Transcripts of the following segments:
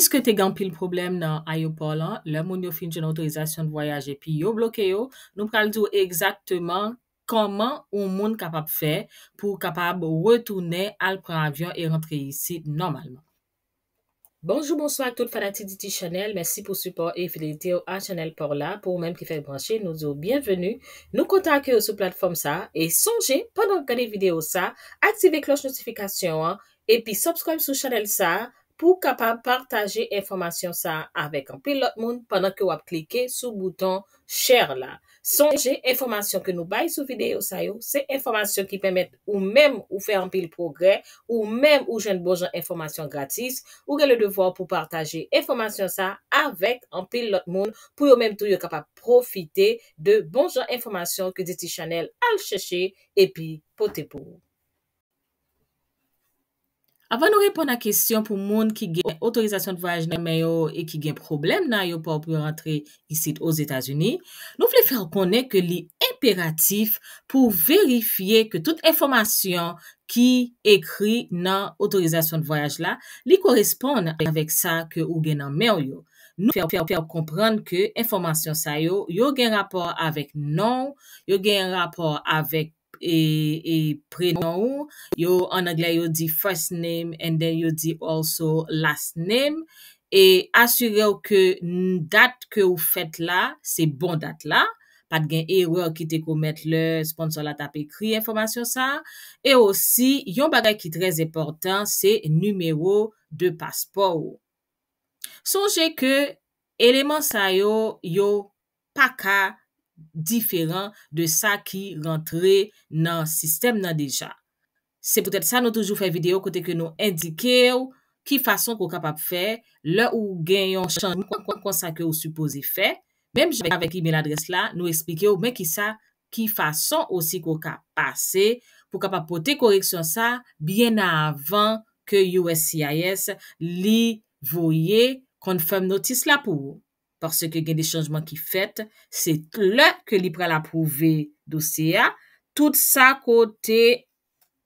Piske te gampil problem nan ayopor lan, lè moun yo finjen otorizasyon de voyaj epi yo bloke yo, nou pral diyo ekzaktman koman ou moun kapap fe pou kapap wetoune alpran avyon e rentre yisi normalman. Bonjou, bonsoak, tout fanatik di ti chanel. Mersi pou support e fidelite yo an chanel por la. Pou mèm ki fèk branche, nou diyo bienvenu. Nou kontak yo sou platform sa e sonje, pwndan kade video sa, aktive klosch notifikasyon epi subscribe sou chanel sa pou kapap partaje informasyon sa avek an pil lot moun pandan ke wap klike sou bouton share la. Sonje informasyon ke nou bay sou videyo sayo, se informasyon ki pemet ou menm ou fe an pil progrè, ou menm ou jen bonjan informasyon gratis, ou gen le devor pou partaje informasyon sa avek an pil lot moun pou yo menm tou yo kapap profite de bonjan informasyon ke zeti chanel al cheshe epi potepou. Avan nou repon nan kesyon pou moun ki gen otorizasyon de voyaj nan men yo e ki gen problem nan yo pou apre rentre isit os Etats-Unis, nou fle fèr konen ke li imperatif pou verifiye ke tout informasyon ki ekri nan otorizasyon de voyaj la li koresponde avek sa ke ou gen nan men yo. Nou fèr fèr fèr kompran ke informasyon sa yo yo gen rapor avek nan, yo gen rapor avek e, e prenoun ou, yo anagla yo di first name and then yo di also last name e asyre ou ke dat ke ou fet la, se bon dat la, pat gen erwe ou kite kou met le sponsor la tap ekri informasyon sa, e osi yon bagay ki trez eportan, se numero de paspor ou. Sonje ke eleman sa yo, yo paka paspor. diferant de sa ki rentre nan sistem nan deja. Se pwetet sa nou toujou fè video kote ke nou indike ou ki fason kou kapap fè lè ou genyon chanjou kwa konsake ou supose fè. Mem jen avè ki men adres la nou esplike ou men ki sa ki fason osi kou kapase pou kapap pote koreksyon sa bien avan ke USCIS li voye konfèm notis la pou ou. porsè ke gen de chanjman ki fèt, se lè ke li pral apouve d'OCEA, tout sa kote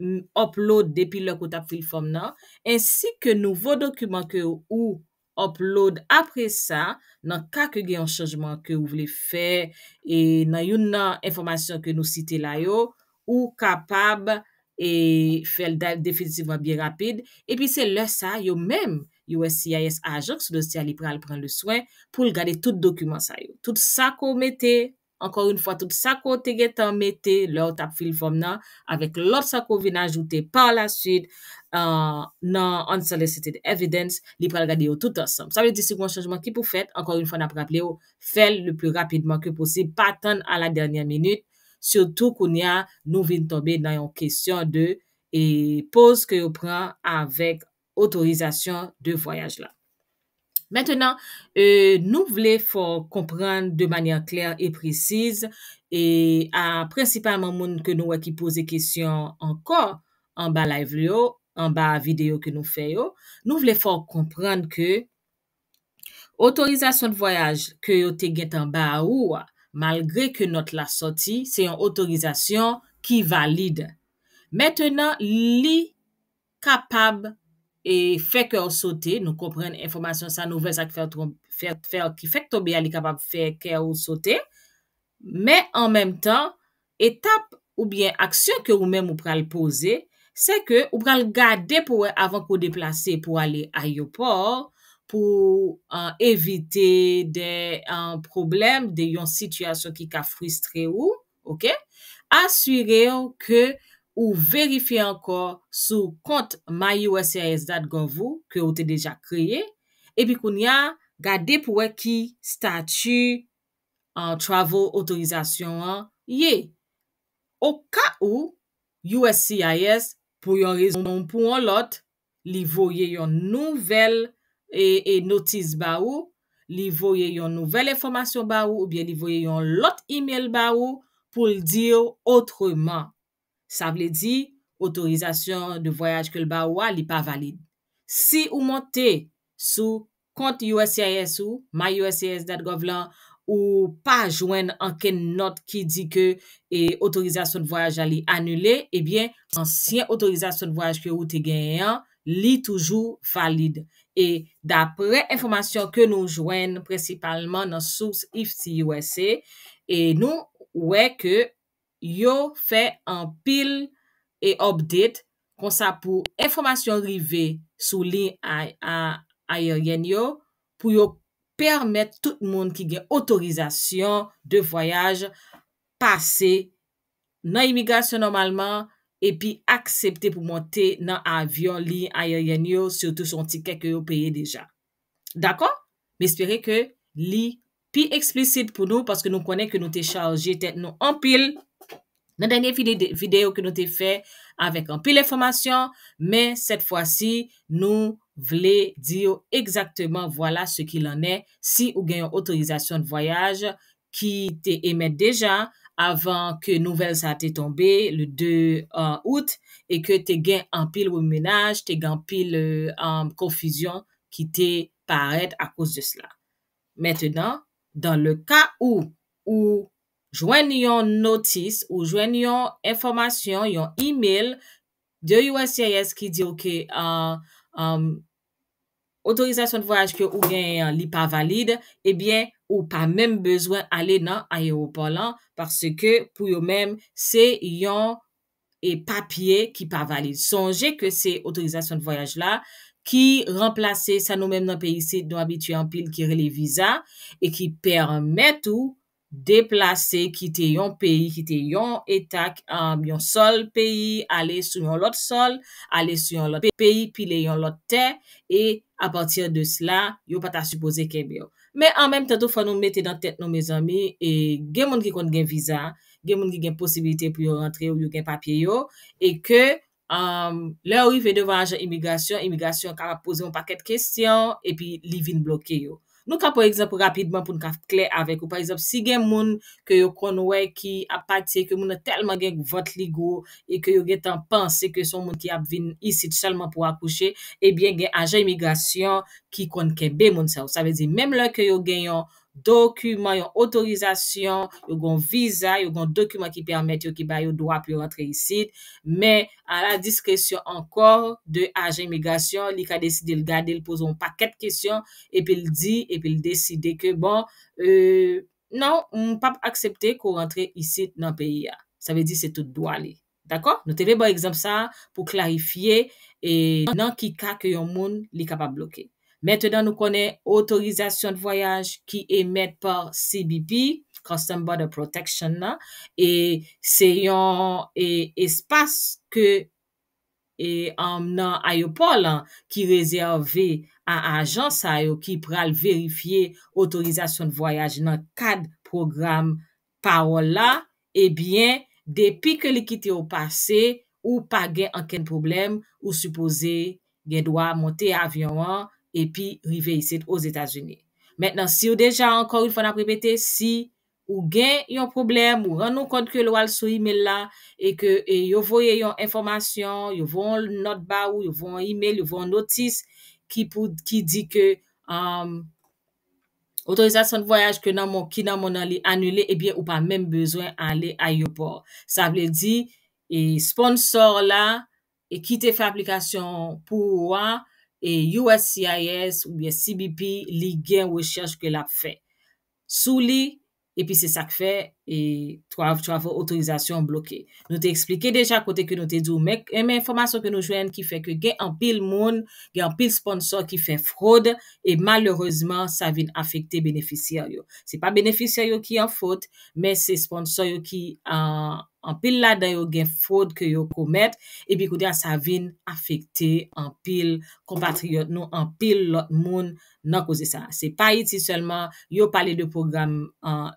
mm, upload depi lè kote april fòm nan, ensi ke nouvo dokumen ke ou upload apre sa, nan ka ke gen yon chanjman ke ou vle fè, e nan yon nan informasyon ke nou site la yo, ou kapab e fèl dal definitivman bi rapide, e pi se lè sa yo mèm, USCIS a ajok sou dosya li pral pran le swen pou l gade tout dokumen sa yo. Tout sa ko mette, ankor un fwa tout sa ko tegetan mette, lor tap fil fom nan, avek lot sa ko vin ajoute par la swid euh, nan unsolicited evidence, li pral gade yo tout ansam. Sa wè disi kon chanjman ki pou fèt, ankor un fwa na prap le yo, fèl le plus rapidman ke posib, patan a la dernyan minut, sotou kon ya nou vin tobe nan yon kesyon de e pose ke yo pran avek otorizasyon de voyaj euh, la. Mètènan, nou vle fò komprende de manyan kler e preciz e a prensipanman moun ke nou wè ki pose kesyon ankor an ba live yo, an ba video ke nou fè yo, nou vle fò komprende ke otorizasyon de voyaj ke yo teget an ba ouwa malgre ke not la soti, se yon otorizasyon ki valide. Mètènan, li kapab e fè kè ou sote, nou kompren informasyon sa nou vez ak fè kè ou sote, mè an mèm tan, etap ou bè aksyon kè ou mèm ou pral pose, se kè ou pral gade pou avan kou deplase pou ale ayopor, pou evite de an problem de yon situasyon ki ka fristre ou, asyre ou kè, ou verifi ankor sou kont MyUSCIS dat gen vou, ke ou te deja kreye, epi koun ya gade pou we ki statu an travel otorizasyon an ye. Ou ka ou, USCIS pou yon rezonan pou an lot, li voye yon nouvel e, e notis ba ou, li voye yon nouvel informasyon ba ou, ou bien li voye yon lot email ba ou, pou l diyo otreman. sa vle di otorizasyon de voyaj ke l ba wwa li pa valide. Si ou monte sou konti USCIS ou myuscs.gov lan, ou pa jwen anken not ki di ke otorizasyon e, de voyaj a li anule, ebyen eh ansyen otorizasyon de voyaj pe ou te gen li toujou valide. E da pre informasyon ke nou jwen, presipalman nan sous ifsi USC, e nou wè ke Yo fè an pil e obdet kon sa pou informasyon rive sou li a ayer yen yo pou yo permèt tout moun ki gen otorizasyon de voyaj pase nan imigrasyon normalman epi aksepte pou monte nan avyon li ayer yen yo sou tout son tiket ke yo peye deja. D'akon? Mespere ke li konpon. pi eksplisit pou nou, paske nou konen ke nou te chalje, ten nou anpil, nan denye videyo ke nou te fe, avek anpil informasyon, men set fwa si, nou vle diyo, egzakteman wala se ki lanen, si ou genyon otorizasyon voyaj, ki te emet deja, avan ke nouvel sa te tombe, le 2 euh, anout, e ke te gen anpil wou menaj, te gen anpil konfisyon, euh, ki te paret a kous de sla. Metenan, Dan le ka ou, ou jwen yon notis, ou jwen yon informasyon, yon e-mail, diyo yon CIS ki diyo ke euh, euh, autorizasyon de voyaj ke ou gen yon euh, li pa valide, ebyen eh ou pa menm bezwen ale nan ayer ou polan, parce ke pou yo menm se yon e papye ki pa valide. Sonje ke se autorizasyon de voyaj la, Ki remplace sa nou menm nan peyi se nou abituyan pil kire li viza e ki permette ou deplase kite yon peyi, kite yon etak, yon sol peyi, ale sou yon lot sol, ale sou yon lot peyi, pile yon lot ten e apatir de sla, yo pata supose kem yo. Me an menm tento fwa nou mette dan tet nou me zami e gen moun ki kont gen viza, gen moun ki gen posibilite pou yo rentre ou yo gen papye yo, e ke... Um, lè ou i ve devan ajan imigrasyon, imigrasyon ka va pose moun paket kestyon, epi li vin blokye yo. Nou ka, pou eksemp, rapidman pou nou ka fkle avèk, ou par isop, si gen moun ke yo kon wè ki apatye, ke moun nan telman gen vot ligou, e ke yo gen tan panse ke son moun ki ap vin isit selman pou akouche, ebyen eh gen ajan imigrasyon ki kon kebe moun sa ou. Sa vezi, mèm lè ke yo gen yon, Dokumen, yon otorizasyon, yon gon viza, yon gon dokumen ki permèt yon ki ba yon doap yon rentre yisit. Men, an la diskresyon ankor de ajen imigasyon, li ka deside l gade, l pouzon paket kesyon, epil di, epil deside ke bon, nan, m pap aksepte kou rentre yisit nan peyi ya. Sa ve di se tout doale. Dako? Nou te ve bon ekzam sa pou klarifiye, nan ki ka ke yon moun, li ka pa bloke. Mètèdan nou konè autorizasyon de voyaj ki emèd par CBP, Custom Border Protection nan, e se yon espas ke am nan ayopor lan ki rezervé an ajans ayo ki pral verifiye autorizasyon de voyaj nan kad program parol la, ebyen, eh depi ke likite yo pase, ou pa gen anken problem, ou supose gen dwa monte avyon an, epi rive yisit os Etats-Unis. Mètenan, si yo deja ankon yon fòna pripetè, si ou gen yon problem, ou rannou kont ke lou al sou e-mail la, e ke e yo voye yon informasyon, yo voye yon not ba ou, yo voye yon e-mail, yo voye yon notis, ki di ke um, otorizasyon de voyaj ki nan moun an li anule, e biye ou pa menm bezwen an li a yon port. Sa vle di, e sponsor la, e ki te fè aplikasyon pou ou a, E USCIS ouye CBP li gen wechech ke la fe. Sou li, epi se sak fe, et tu avou autorizasyon bloké. Nou te eksplike deja kote ke nou te djou, mèk, eh, mè informasyon ke nou jwen ki fè ke gen an pil moun, gen an pil sponsor ki fè fraud, e maloreseman sa vin afekte beneficiyan yo. Se pa beneficiyan yo ki an fote, mè se sponsor yo ki an pil la da yo gen fote ke yo komet, e bi koute sa vin afekte an pil compatriot nou, an pil moun nan kose sa. Se pa iti selman, yo pale de program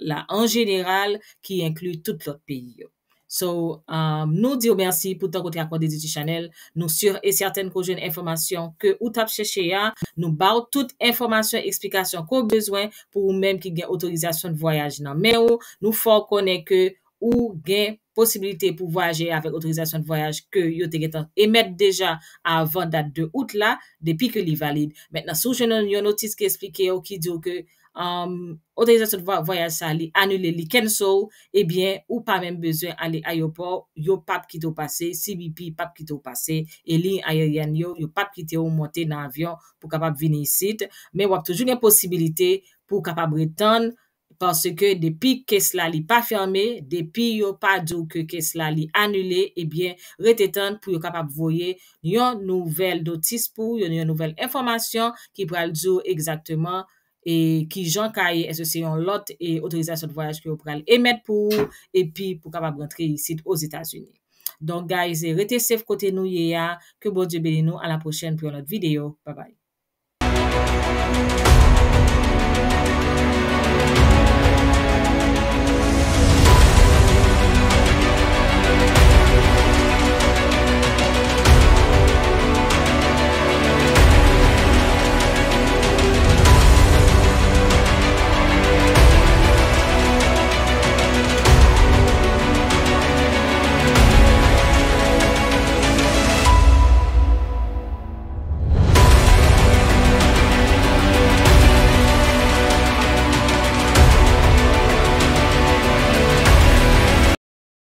la an jeneral, ki inkluy tout lot peyi yo. So, um, nou diyo mersi pou tanko te akonde di di chanel. Nou sur e syaten ko jen informasyon ke ou tap chèche ya. Nou bar tout informasyon, eksplikasyon ko bezwen pou ou menm ki gen otorizasyon voyaj nan. Men yo, nou fò konen ke ou gen posibilite pou voyaj e avèk otorizasyon voyaj ke yo te getan emet deja avan dat de out la depi ke li valide. Mèt nan sou jenon, yo notis ki esplike yo ki diyo ke otelizasyon voyaj sa li anule li ken sou, ebyen, ou pa men bezwen ali ayopor, yo pap ki tou pase, CBP pap ki tou pase, e li ayer yan yo, yo pap ki te ou monte nan avyon pou kapap vini yisit, men wap toujounen posibilite pou kapap retan, parce ke depi kes la li pa ferme, depi yo pa djou ke kes la li anule, ebyen, eh retetan pou yo kapap voye yon nouvel dotis pou, yon nouvel informasyon ki pral djou ekzakteman, E ki jankaye e se seyon lot e otorizasyon de voyaj pou yon pral emet pou epi pou kapab rentre yisid os Etats-Unis. Donk, guys, rete sef kote nou yeya, ke bonje beli nou, an la pochene pou yon lot video. Bye-bye.